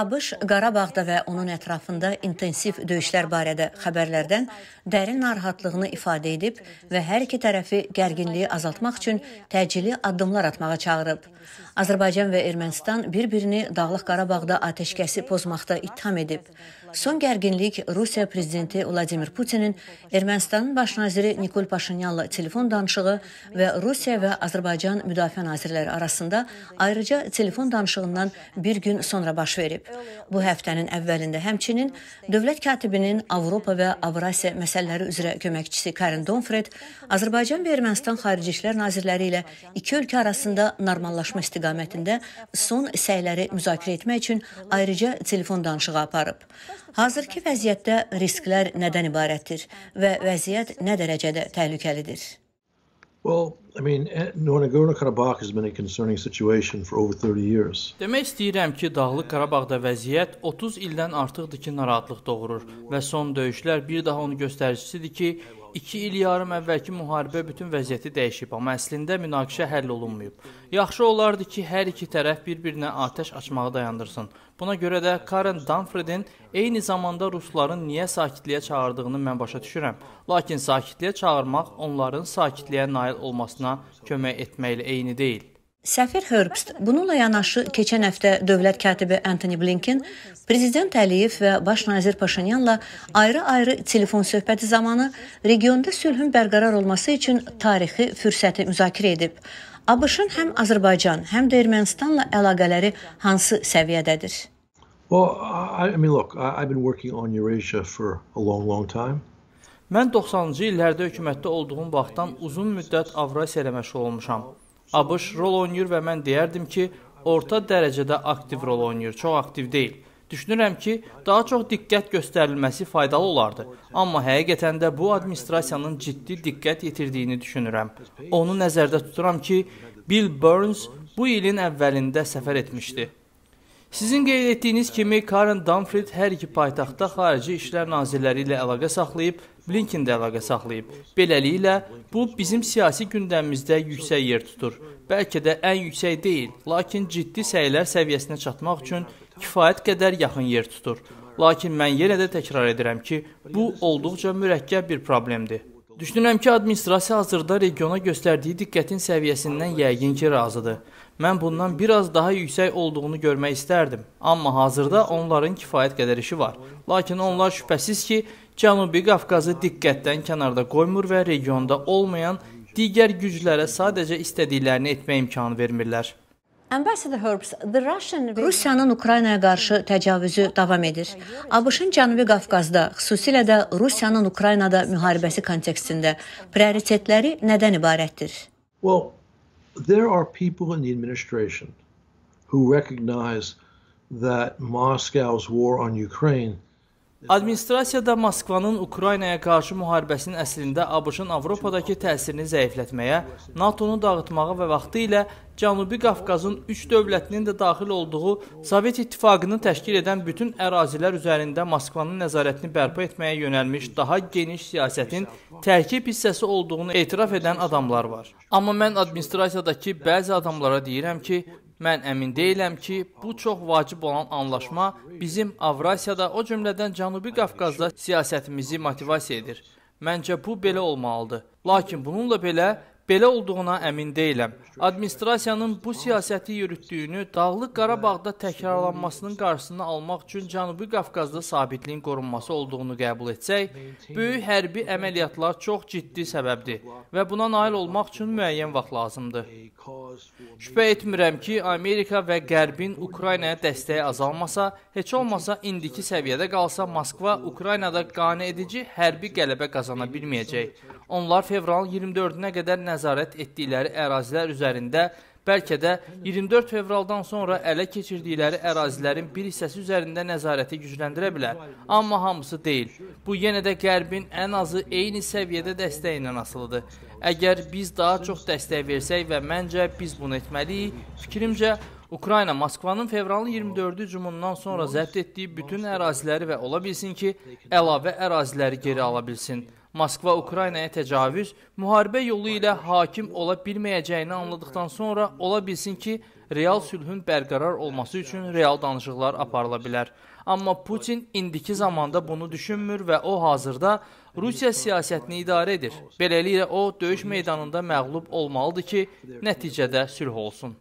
ABŞ Qarabağda və onun ətrafında intensiv döyüşlər barədə xəbərlərdən dərin narahatlığını ifadə edib və hər iki tərəfi gərginliyi azaltmaq üçün təcili addımlar atmağa çağırıb. Azərbaycan və Ermənistan bir-birini Dağlıq Qarabağda atəşkəsi pozmaqda ittiham edib. Son gərginlik Rusiya prezidenti Vladimir Putinin Ermənistanın baş naziri Nikol Paşinyanla telefon danışığı və Rusiya və Azərbaycan müdafiə nazirləri arasında ayrıca telefon danışığından bir gün sonra baş verib. Bu həftənin əvvəlində həmçinin dövlət katibinin Avropa və Avrasiya məsələləri üzrə köməkçisi Karin Donfred Azərbaycan və Ermənistan xarici işlər nazirləri ilə iki ölkə arasında normallaşma istiqamətində son səyləri müzakirə etmək üçün ayrıca telefon danışığı aparıb. Hazırki vəziyyətdə risklər nədən ibarətdir və vəziyyət nə dərəcədə təhlükəlidir? Well, I mean, eh, Nagorno-Karabakh has been a concerning situation for over 30 years. Demək istəyirəm ki, Dağlıq Qarabağda vəziyyət 30 ildən artıqdır ki, narahatlıq doğurur və son döyüşlər bir daha onun göstəricisidir ki, 2 il yarım əvvəlki müharibə bütün vəziyyəti dəyişib, amma əslində münaqişə həll olunmayıb. Yaxşı olardı ki, hər iki tərəf bir-birinə atəş açmağı dayandırsın. Buna görə də Karen Danfredin eyni zamanda rusların niyə sakitliyə çağırdığını mən başa düşürəm. Lakin sakitliyə çağırmaq onların sakitliyə nail olmasına kömək etməklə eyni deyil. Səfir Herbst bununla yanaşı keçən həftə dövlət katibi Anthony Blinken prezident Əliyev və baş nazir Paşinyanla ayrı-ayrı telefon söhbəti zamanı regionda sülhün bərqərar olması üçün tarixi fürsəti müzakirə edib. ABŞ-ın həm Azərbaycan, həm də Ermənistanla əlaqələri hansı səviyyədədir? Well, I, I mean look, I, I've been working on Eurasia for a long long time. Mən 90-cı illərdə hökumətdə olduğum vaxtdan uzun müddət Avrasiya ilə məşğul olmuşam. ABŞ rol oynayır və mən deyərdim ki, orta dərəcədə aktiv rol oynayır, çox aktiv deyil. Düşünürəm ki, daha çox diqqət göstərilməsi faydalı olardı. Amma həqiqətən də bu administrasiyanın ciddi diqqət yetirdiyini düşünürəm. Onu nəzərdə tuturam ki, Bill Burns bu ilin əvvəlində səfər etmişdi. Sizin qeyd etdiyiniz kimi Karen Danfrid hər iki paytaxtda xarici işlər nazirləri ilə əlaqə saxlayıb, Blinken də əlaqə saxlayıb. Beləliklə, bu bizim siyasi gündəmimizdə yüksək yer tutur. Bəlkə də ən yüksək deyil, lakin ciddi səylər səviyyəsinə çatmaq üçün kifayət qədər yaxın yer tutur. Lakin mən yenə də təkrar edirəm ki, bu olduqca mürəkkəb bir problemdir. Düşünürəm ki, administrasiya hazırda regiona göstərdiyi diqqətin səviyyəsindən yəqin ki, razıdır. Mən bundan biraz daha yüksək olduğunu görmək istərdim, amma hazırda onların kifayət qədər işi var. Lakin onlar şübhəsiz ki, Cənubi Qafqazı diqqətdən kənarda qoymur və regionda olmayan digər güclərə sadəcə istədiklərini etmək imkanı vermirlər. Rusiyanın Ukraynaya qarşı təcavüzü davam edir. ABŞ-ın Cənubi Qafqazda, xüsusilə də Rusiyanın Ukraynada müharibəsi kontekstində prioritetləri nədən ibarətdir? Well, there are people in the administration who recognize that Moscow's war on Ukraine Administrasiyada Moskvanın Ukraynaya qarşı müharibəsinin əslində ABŞ-ın Avropadakı təsirini zəiflətməyə, NATO-nu dağıtmağa və vaxtı ilə Cənubi Qafqazın 3 dövlətinin də daxil olduğu Sovet İttifaqını təşkil edən bütün ərazilər üzərində Moskvanın nəzarətini bərpa etməyə yönəlmiş daha geniş siyasətin tərkib hissəsi olduğunu etiraf edən adamlar var. Amma mən administrasiyadakı bəzi adamlara deyirəm ki, Mən əmin deyiləm ki, bu çox vacib olan anlaşma bizim Avrasiyada, o cümlədən Cənubi Qafqazda siyasətimizi motivasiya edir. Məncə bu belə olmalıdır. Lakin bununla belə Belə olduğuna əmin deyiləm. Administrasiyanın bu siyasəti yürütdüyünü Dağlıq Qarabağda təkrarlanmasının qarşısını almaq üçün Cənubi Qafqazda sabitliyin qorunması olduğunu qəbul etsək, böyük hərbi əməliyyatlar çox ciddi səbəbdir və buna nail olmaq üçün müəyyən vaxt lazımdır. Şübhə etmirəm ki, Amerika və Qərbin Ukraynaya dəstəyi azalmasa, heç olmasa indiki səviyyədə qalsa Moskva Ukraynada qane edici hərbi qələbə qazana bilməyəcək. Onlar fevralın 24-nə qədər nəzarət nəzarət etdikləri ərazilər üzərində bəlkə də 24 fevraldan sonra ələ keçirdikləri ərazilərin bir hissəsi üzərində nəzarəti gücləndirə bilər. Amma hamısı deyil. Bu yenə də Qərbin ən azı eyni səviyyədə dəstəyi ilə asılıdır. Əgər biz daha çox dəstək versək və məncə biz bunu etməliyik, fikrimcə Ukrayna Moskvanın fevralın 24-cü hücumundan sonra zəbt etdiyi bütün əraziləri və ola bilsin ki, əlavə əraziləri geri ala bilsin. Moskva Ukraynaya təcavüz müharibə yolu ilə hakim ola bilməyəcəyini anladıqdan sonra ola bilsin ki, real sülhün bərqərar olması üçün real danışıqlar aparıla bilər. Amma Putin indiki zamanda bunu düşünmür və o hazırda Rusiya siyasətini idarə edir. Beləliklə o döyüş meydanında məğlub olmalıdır ki, nəticədə sülh olsun.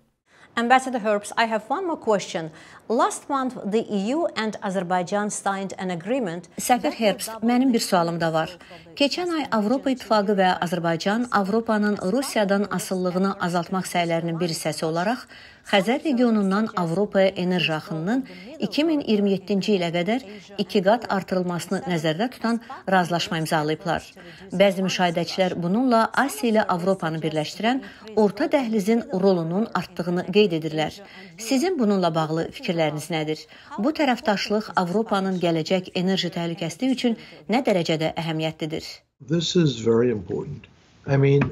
Ambassador Herbs, I have one more question. Last month the EU and Azerbaijan signed an agreement. Səfir Herbs, mənim bir sualım da var. Keçən ay Avropa İttifaqı və Azərbaycan Avropanın Rusiyadan asıllığını azaltmaq səylərinin bir hissəsi olaraq Xəzər regionundan Avropaya enerji axınının 2027-ci ilə qədər 2 qat artırılmasını nəzərdə tutan razılaşma imzalayıblar. Bəzi müşahidəçilər bununla Asiya ilə Avropanı birləşdirən orta dəhlizin rolunun artdığını qeyd edirlər. Sizin bununla bağlı fikirləriniz nədir? Bu tərəfdaşlıq Avropanın gələcək enerji təhlükəsizliyi üçün nə dərəcədə əhəmiyyətlidir? This is very important. I mean,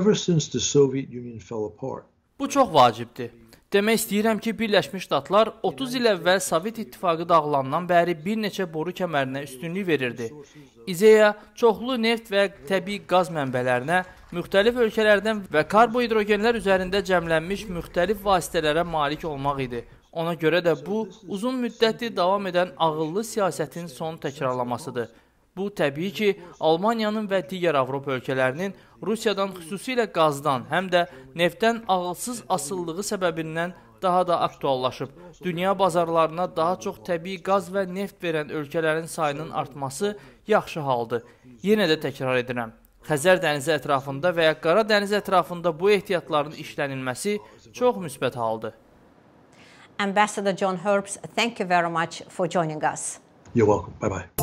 ever since the Soviet Union fell apart, Bu çox vacibdir. Demək istəyirəm ki, Birləşmiş Ştatlar 30 il əvvəl Sovet İttifaqı dağılandan bəri bir neçə boru kəmərinə üstünlük verirdi. İzeya çoxlu neft və təbii qaz mənbələrinə, müxtəlif ölkələrdən və karbohidrogenlər üzərində cəmlənmiş müxtəlif vasitələrə malik olmaq idi. Ona görə də bu uzun müddətli davam edən ağıllı siyasətin son təkrarlamasıdır. Bu təbii ki, Almaniyanın və digər Avropa ölkələrinin Rusiyadan xüsusilə qazdan, həm də neftdən ağılsız asılılığı səbəbindən daha da aktuallaşıb. Dünya bazarlarına daha çox təbii qaz və neft verən ölkələrin sayının artması yaxşı haldır. Yenə də təkrar edirəm. Xəzər dənizi ətrafında və ya Qara dəniz ətrafında bu ehtiyatların işlənilməsi çox müsbət haldır. Ambassador John Herbst, thank you very much for joining us. You're welcome. Bye-bye.